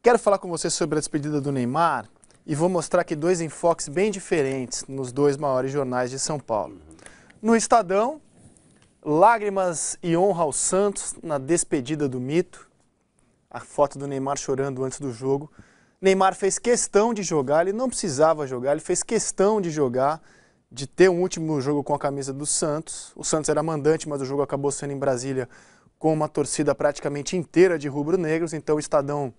Quero falar com você sobre a despedida do Neymar e vou mostrar aqui dois enfoques bem diferentes nos dois maiores jornais de São Paulo. No Estadão, lágrimas e honra ao Santos na despedida do mito. A foto do Neymar chorando antes do jogo. Neymar fez questão de jogar, ele não precisava jogar, ele fez questão de jogar, de ter um último jogo com a camisa do Santos. O Santos era mandante, mas o jogo acabou sendo em Brasília com uma torcida praticamente inteira de rubro-negros, então o Estadão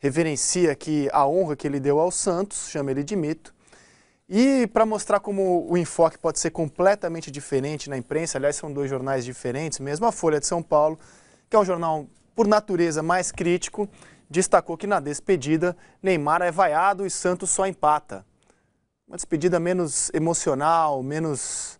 reverencia aqui a honra que ele deu ao santos, chama ele de mito. E para mostrar como o enfoque pode ser completamente diferente na imprensa, aliás, são dois jornais diferentes, mesmo a Folha de São Paulo, que é um jornal por natureza mais crítico, destacou que na despedida Neymar é vaiado e Santos só empata. Uma despedida menos emocional, menos,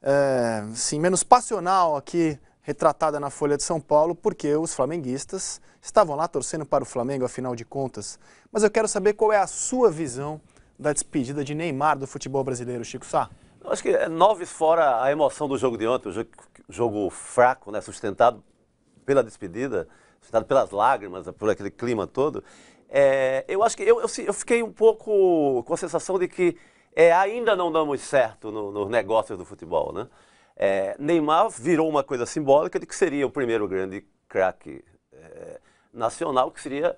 é, sim, menos passional aqui retratada na Folha de São Paulo, porque os flamenguistas estavam lá torcendo para o Flamengo, afinal de contas. Mas eu quero saber qual é a sua visão da despedida de Neymar do futebol brasileiro, Chico Sá. Eu acho que é nove fora a emoção do jogo de ontem, o jogo, jogo fraco, né, sustentado pela despedida, sustentado pelas lágrimas, por aquele clima todo. É, eu acho que eu, eu, eu, fiquei um pouco com a sensação de que é, ainda não damos certo nos no negócios do futebol, né? É, Neymar virou uma coisa simbólica de que seria o primeiro grande craque é, nacional, que seria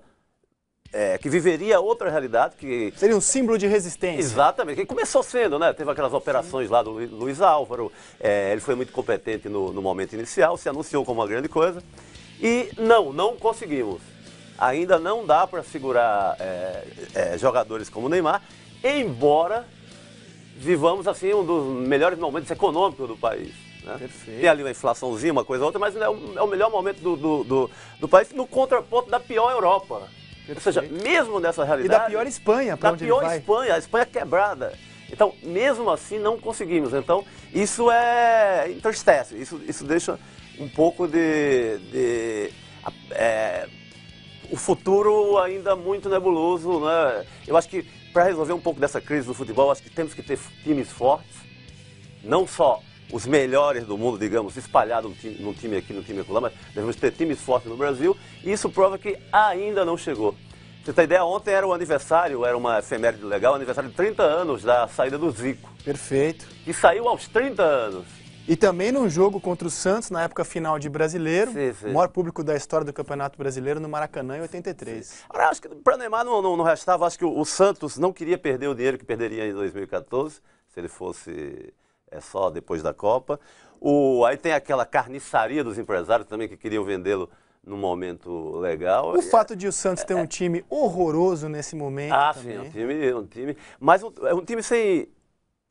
é, que viveria outra realidade que... Seria um símbolo de resistência. Exatamente, que começou sendo, né? Teve aquelas operações lá do Luiz Álvaro, é, ele foi muito competente no, no, momento inicial, se anunciou como uma grande coisa. E não, não conseguimos. Ainda não dá para segurar é, é, jogadores como Neymar, embora vivamos assim um dos melhores momentos econômicos do país. Né? Perfeito. Tem ali uma inflaçãozinha, uma coisa ou outra, mas é o, é o melhor momento do, do, do, do, país no contraponto da pior Europa. Perfeito. Ou seja, mesmo nessa realidade. E da pior Espanha, para Da pior Espanha, a Espanha quebrada. Então, mesmo assim, não conseguimos. Então, isso é entristece, isso, isso deixa um pouco de. de é, o futuro ainda muito nebuloso. Né? Eu acho que para resolver um pouco dessa crise do futebol, acho que temos que ter times fortes, não só os melhores do mundo, digamos, espalhados no time, time aqui, no time acolá, mas devemos ter times fortes no Brasil, e isso prova que ainda não chegou. Você tem ideia, ontem era o aniversário, era uma efeméride legal, aniversário de 30 anos da saída do Zico. Perfeito. E saiu aos 30 anos. E também num jogo contra o Santos, na época final de Brasileiro, sim, sim. maior público da história do Campeonato Brasileiro no Maracanã em 83. Agora, acho que para Neymar não, não, não, restava, acho que o, o, Santos não queria perder o dinheiro que perderia em 2014, se ele fosse é só depois da Copa. O, aí tem aquela carniçaria dos empresários também que queriam vendê-lo num momento legal. O é fato de o Santos é, ter um é. time horroroso nesse momento. Ah, também. sim, um time, um time. Mas um, é um time sem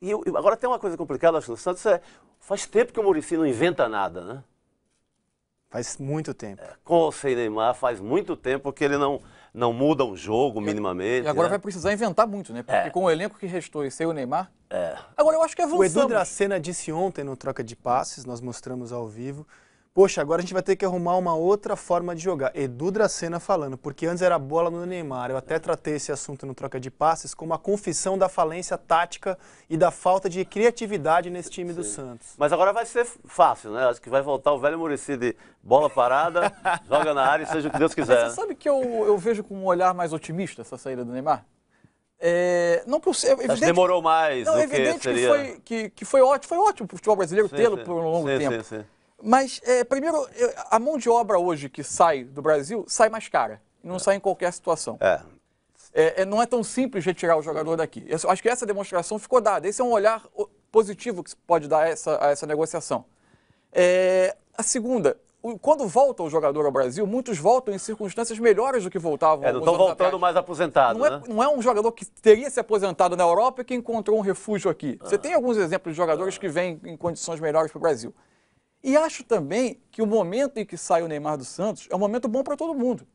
e eu, agora tem uma coisa complicada, acho, Santos é, faz tempo que o Murici não inventa nada, né? Faz muito tempo. É, com o sem Neymar, faz muito tempo que ele não, não muda um jogo e, minimamente. E agora né? vai precisar inventar muito, né? Porque é. com o elenco que restou e sem o Neymar. É. Agora eu acho que avançamos. O Edu Dracena disse ontem no Troca de Passes, nós mostramos ao vivo, Poxa, agora a gente vai ter que arrumar uma outra forma de jogar. Edu Dracena falando, porque antes era bola no Neymar. Eu até tratei esse assunto no Troca de Passes como a confissão da falência tática e da falta de criatividade nesse time Sim. do Santos. Mas agora vai ser fácil, né? Acho que vai voltar o velho Muricy de bola parada, joga na área e seja o que Deus quiser. Mas você né? sabe que eu, eu vejo com um olhar mais otimista essa saída do Neymar? É, não que eu, é demorou mais. Não, é evidente que, seria... que, foi, que, que foi ótimo, foi ótimo para o futebol brasileiro tê-lo por um longo sim, tempo. Sim, sim. Mas, é, primeiro, a mão de obra hoje que sai do Brasil sai mais cara. Não é. sai em qualquer situação. É. é. É, não é tão simples retirar o jogador daqui. Eu acho que essa demonstração ficou dada. Esse é um olhar positivo que se pode dar a essa, a essa negociação. É, a segunda, quando volta o jogador ao Brasil, muitos voltam em circunstâncias melhores do que voltavam. É, não estão voltando atrás. mais aposentado. Não, é, né? é, não é um jogador que teria se aposentado na Europa e que encontrou um refúgio aqui. Ah. Você tem alguns exemplos de jogadores ah. que vêm em condições melhores para o Brasil. E acho também que o momento em que sai o Neymar do Santos é um momento bom para todo mundo.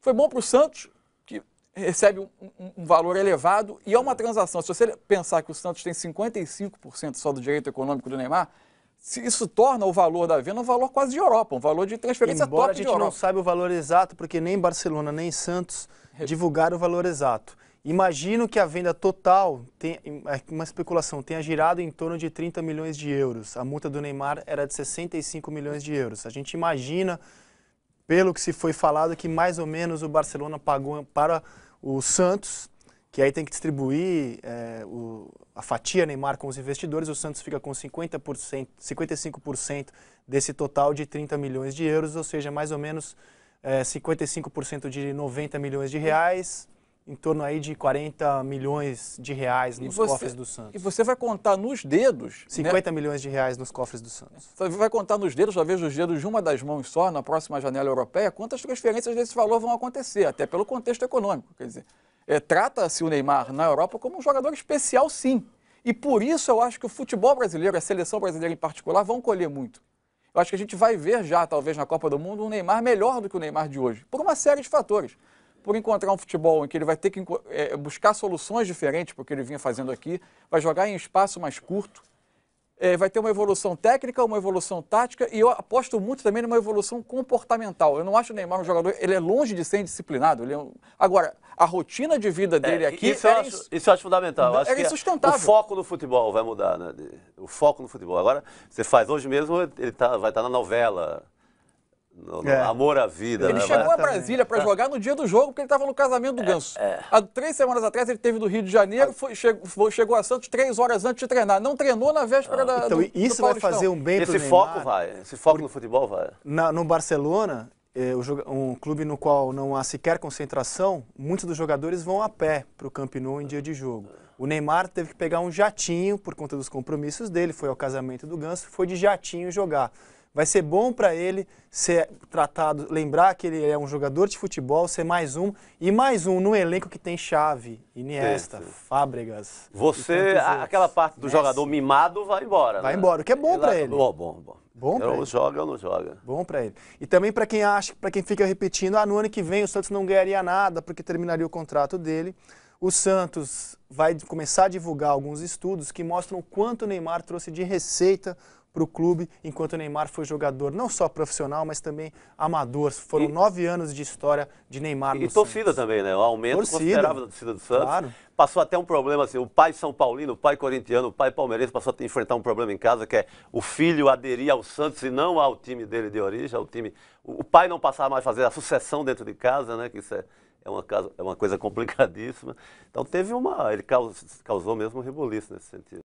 Foi bom para o Santos, que recebe um, um, valor elevado, e é uma transação. Se você pensar que o Santos tem 55% só do direito econômico do Neymar, isso torna o valor da venda um valor quase de Europa, um valor de transferência Embora top de Europa. a gente não sabe o valor exato, porque nem Barcelona nem Santos divulgaram o valor exato. Imagino que a venda total, tem, é, uma especulação, tenha girado em torno de 30 milhões de euros. A multa do Neymar era de 65 milhões de euros. A gente imagina, pelo que se foi falado, que mais ou menos o Barcelona pagou para o Santos, que aí tem que distribuir é, o, a fatia Neymar com os investidores. O Santos fica com 50%, 55% desse total de 30 milhões de euros, ou seja, mais ou menos é, 55% de 90 milhões de reais em torno aí de 40 milhões de reais nos você, cofres do Santos. E você vai contar nos dedos... 50 né? milhões de reais nos cofres do Santos. Você vai contar nos dedos, talvez os dedos de uma das mãos só, na próxima janela europeia, quantas transferências desse valor vão acontecer, até pelo contexto econômico. Quer dizer, é, trata-se o Neymar na Europa como um jogador especial, sim. E por isso eu acho que o futebol brasileiro, a seleção brasileira em particular, vão colher muito. Eu acho que a gente vai ver já, talvez, na Copa do Mundo, um Neymar melhor do que o Neymar de hoje, por uma série de fatores por encontrar um futebol em que ele vai ter que é, buscar soluções diferentes para o que ele vinha fazendo aqui, vai jogar em espaço mais curto, é, vai ter uma evolução técnica, uma evolução tática e eu aposto muito também numa evolução comportamental. Eu não acho o Neymar um jogador, ele é longe de ser indisciplinado. É um... Agora, a rotina de vida é, dele é, aqui. Isso, eu acho, ins... isso eu acho fundamental. Eu acho era insustentável. o foco no futebol vai mudar, né? O foco no futebol. Agora, você faz hoje mesmo, ele tá, vai estar tá na novela. No, no é. Amor à vida. Ele né? chegou a Brasília para jogar no dia do jogo, porque ele estava no casamento do é, Ganso. É, Há três semanas atrás ele teve do Rio de Janeiro, ah. foi, chegou, chegou, a Santos três horas antes de treinar. Não treinou na véspera ah. da. Então, do, isso do vai fazer um bem para Esse foco Neymar, vai. Esse foco no futebol vai. Na, no Barcelona, é, um clube no qual não há sequer concentração, muitos dos jogadores vão a pé para o Camp Nou em dia de jogo. O Neymar teve que pegar um jatinho por conta dos compromissos dele, foi ao casamento do Ganso, foi de jatinho jogar. Vai ser bom para ele ser tratado, lembrar que ele é um jogador de futebol, ser mais um, e mais um no elenco que tem chave, Iniesta, Esse. Fábregas. Você, aquela parte do Messi. jogador mimado vai embora. Vai né? embora, o que é bom para ele. Bom, bom, bom. Bom ou joga ou não joga. Bom para ele. E também para quem acha, para quem fica repetindo, ah, no ano que vem o Santos não ganharia nada porque terminaria o contrato dele. O Santos vai começar a divulgar alguns estudos que mostram quanto o Neymar trouxe de receita para o clube enquanto o Neymar foi jogador não só profissional, mas também amador. Foram e, nove anos de história de Neymar E, e torcida também, né? O aumento torcida, considerável da torcida do Santos. Claro. Passou até um problema assim, o pai São Paulino, o pai corintiano, o pai palmeirense passou a enfrentar um problema em casa, que é o filho aderir ao Santos e não ao time dele de origem, ao time... O pai não passava mais a fazer a sucessão dentro de casa, né? Que isso é é uma, casa, é uma coisa complicadíssima. Então teve uma. Ele causou, causou mesmo um reboliço nesse sentido.